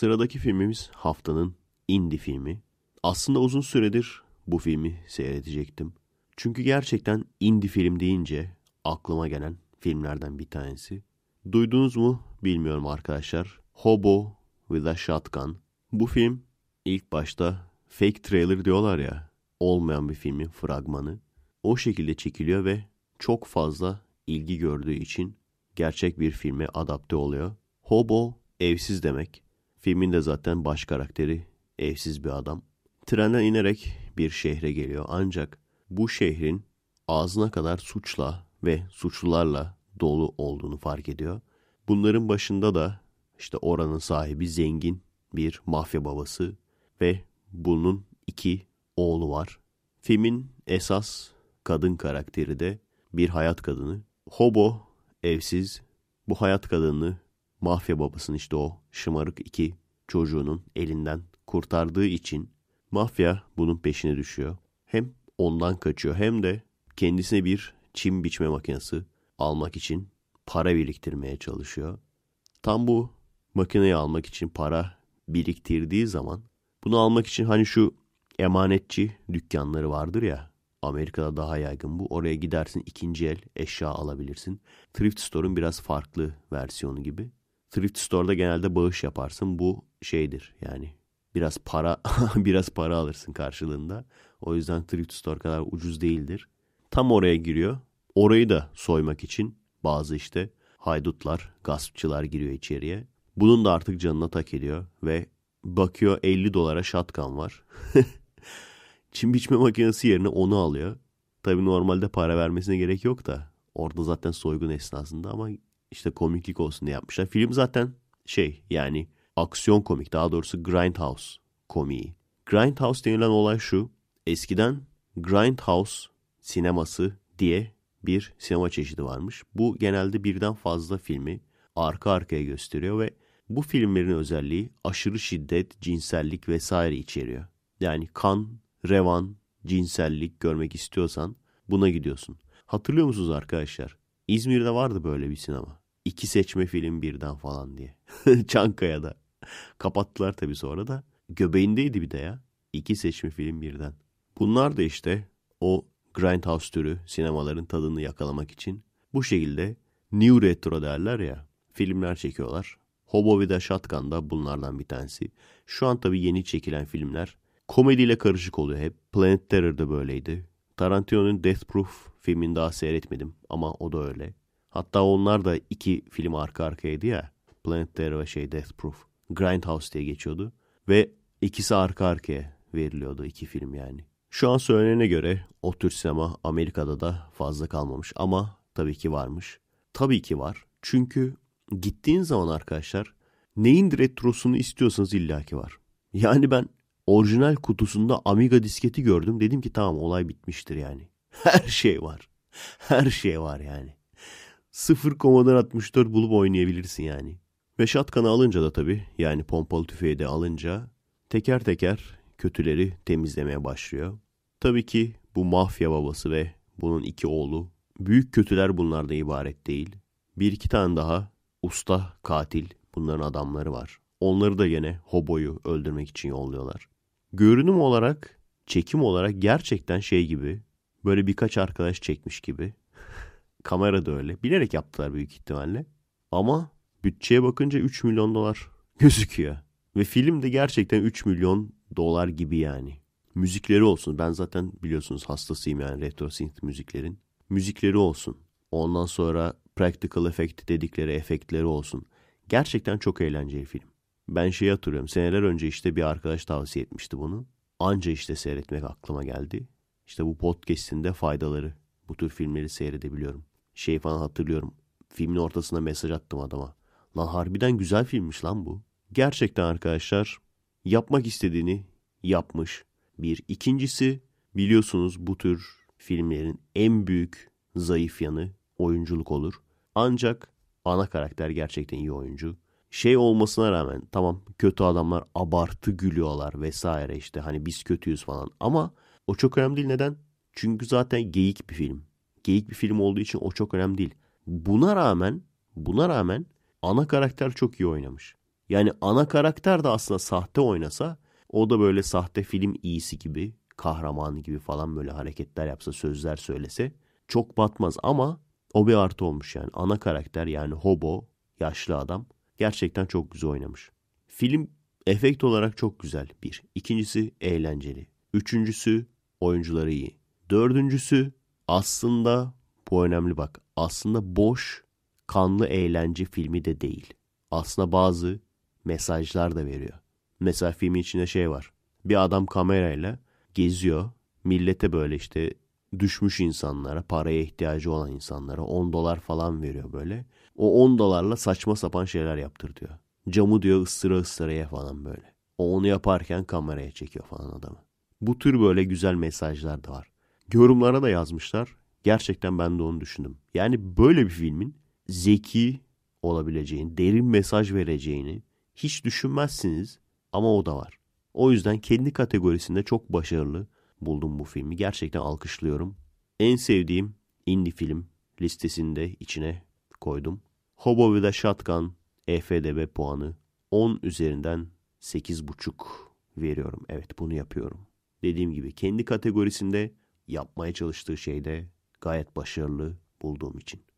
Sıradaki filmimiz haftanın indie filmi. Aslında uzun süredir bu filmi seyredecektim. Çünkü gerçekten indie film deyince aklıma gelen filmlerden bir tanesi. Duydunuz mu bilmiyorum arkadaşlar. Hobo with a Shotgun. Bu film ilk başta fake trailer diyorlar ya. Olmayan bir filmin fragmanı. O şekilde çekiliyor ve çok fazla ilgi gördüğü için gerçek bir filme adapte oluyor. Hobo evsiz demek. Filmin de zaten baş karakteri evsiz bir adam. Trenden inerek bir şehre geliyor ancak bu şehrin ağzına kadar suçla ve suçlularla dolu olduğunu fark ediyor. Bunların başında da işte oranın sahibi zengin bir mafya babası ve bunun iki oğlu var. Filmin esas kadın karakteri de bir hayat kadını. Hobo, evsiz, bu hayat kadını mafya babasının işte o şımarık iki çocuğunun elinden kurtardığı için mafya bunun peşine düşüyor. Hem ondan kaçıyor hem de kendisine bir çim biçme makinesi almak için para biriktirmeye çalışıyor. Tam bu makineyi almak için para biriktirdiği zaman bunu almak için hani şu emanetçi dükkanları vardır ya Amerika'da daha yaygın bu. Oraya gidersin ikinci el eşya alabilirsin. Thrift Store'un biraz farklı versiyonu gibi. Thrift Store'da genelde bağış yaparsın. Bu şeydir yani biraz para biraz para alırsın karşılığında. O yüzden Thrift Store kadar ucuz değildir. Tam oraya giriyor. Orayı da soymak için bazı işte haydutlar, gaspçılar giriyor içeriye. Bunun da artık canına tak ediyor ve bakıyor 50 dolara şatkan var. Çim biçme makinesi yerine onu alıyor. Tabii normalde para vermesine gerek yok da orada zaten soygun esnasında ama işte komiklik olsun diye yapmışlar. Film zaten şey yani aksiyon komik daha doğrusu Grindhouse komiği. Grindhouse denilen olay şu. Eskiden Grindhouse sineması diye bir sinema çeşidi varmış. Bu genelde birden fazla filmi arka arkaya gösteriyor ve bu filmlerin özelliği aşırı şiddet, cinsellik vesaire içeriyor. Yani kan, revan, cinsellik görmek istiyorsan buna gidiyorsun. Hatırlıyor musunuz arkadaşlar? İzmir'de vardı böyle bir sinema iki seçme film birden falan diye. Çankaya'da. Kapattılar tabii sonra da. Göbeğindeydi bir de ya. İki seçme film birden. Bunlar da işte o grindhouse türü sinemaların tadını yakalamak için bu şekilde new retro derler ya filmler çekiyorlar. Hobo ve de Shotgun da bunlardan bir tanesi. Şu an tabii yeni çekilen filmler komediyle karışık oluyor hep. Planet Terror da böyleydi. Tarantino'nun Death Proof filmini daha seyretmedim ama o da öyle. Hatta onlar da iki film arka arkayaydı ya. Planetary ve şey Death Proof. Grindhouse diye geçiyordu. Ve ikisi arka arkaya veriliyordu iki film yani. Şu an söylenene göre o tür sinema Amerika'da da fazla kalmamış ama tabii ki varmış. Tabii ki var. Çünkü gittiğin zaman arkadaşlar neyin retrosunu istiyorsanız illaki var. Yani ben orijinal kutusunda Amiga disketi gördüm. Dedim ki tamam olay bitmiştir yani. Her şey var. Her şey var yani. Sıfır komadan 64 bulup oynayabilirsin yani. Ve şatkanı alınca da tabii yani pompalı tüfeği de alınca teker teker kötüleri temizlemeye başlıyor. Tabii ki bu mafya babası ve bunun iki oğlu büyük kötüler bunlardan ibaret değil. Bir iki tane daha usta katil bunların adamları var. Onları da gene Hobo'yu öldürmek için yolluyorlar. Görünüm olarak, çekim olarak gerçekten şey gibi böyle birkaç arkadaş çekmiş gibi. Kamera da öyle. Bilerek yaptılar büyük ihtimalle. Ama bütçeye bakınca 3 milyon dolar gözüküyor. Ve film de gerçekten 3 milyon dolar gibi yani. Müzikleri olsun. Ben zaten biliyorsunuz hastasıyım yani retro synth müziklerin. Müzikleri olsun. Ondan sonra practical effect dedikleri efektleri olsun. Gerçekten çok eğlenceli film. Ben şeyi hatırlıyorum. Seneler önce işte bir arkadaş tavsiye etmişti bunu. Anca işte seyretmek aklıma geldi. İşte bu podcast'in de faydaları. Bu tür filmleri seyredebiliyorum şey falan hatırlıyorum. Filmin ortasına mesaj attım adama. Lan harbiden güzel filmmiş lan bu. Gerçekten arkadaşlar yapmak istediğini yapmış. Bir. ikincisi biliyorsunuz bu tür filmlerin en büyük zayıf yanı oyunculuk olur. Ancak ana karakter gerçekten iyi oyuncu. Şey olmasına rağmen tamam kötü adamlar abartı gülüyorlar vesaire işte hani biz kötüyüz falan ama o çok önemli değil neden? Çünkü zaten geyik bir film geyik bir film olduğu için o çok önemli değil. Buna rağmen buna rağmen ana karakter çok iyi oynamış. Yani ana karakter de aslında sahte oynasa o da böyle sahte film iyisi gibi kahramanı gibi falan böyle hareketler yapsa sözler söylese çok batmaz ama o bir artı olmuş yani. Ana karakter yani hobo yaşlı adam gerçekten çok güzel oynamış. Film efekt olarak çok güzel bir. İkincisi eğlenceli. Üçüncüsü oyuncuları iyi. Dördüncüsü aslında bu önemli bak. Aslında boş kanlı eğlence filmi de değil. Aslında bazı mesajlar da veriyor. Mesela filmin içinde şey var. Bir adam kamerayla geziyor. Millete böyle işte düşmüş insanlara, paraya ihtiyacı olan insanlara 10 dolar falan veriyor böyle. O 10 dolarla saçma sapan şeyler yaptır diyor. Camı diyor ısıra ısıraya falan böyle. O onu yaparken kameraya çekiyor falan adamı. Bu tür böyle güzel mesajlar da var yorumlara da yazmışlar. Gerçekten ben de onu düşündüm. Yani böyle bir filmin zeki olabileceğini, derin mesaj vereceğini hiç düşünmezsiniz ama o da var. O yüzden kendi kategorisinde çok başarılı buldum bu filmi. Gerçekten alkışlıyorum. En sevdiğim indie film listesinde içine koydum. Hobo ve a Shotgun EFDB puanı 10 üzerinden 8,5 veriyorum. Evet bunu yapıyorum. Dediğim gibi kendi kategorisinde yapmaya çalıştığı şeyde gayet başarılı bulduğum için.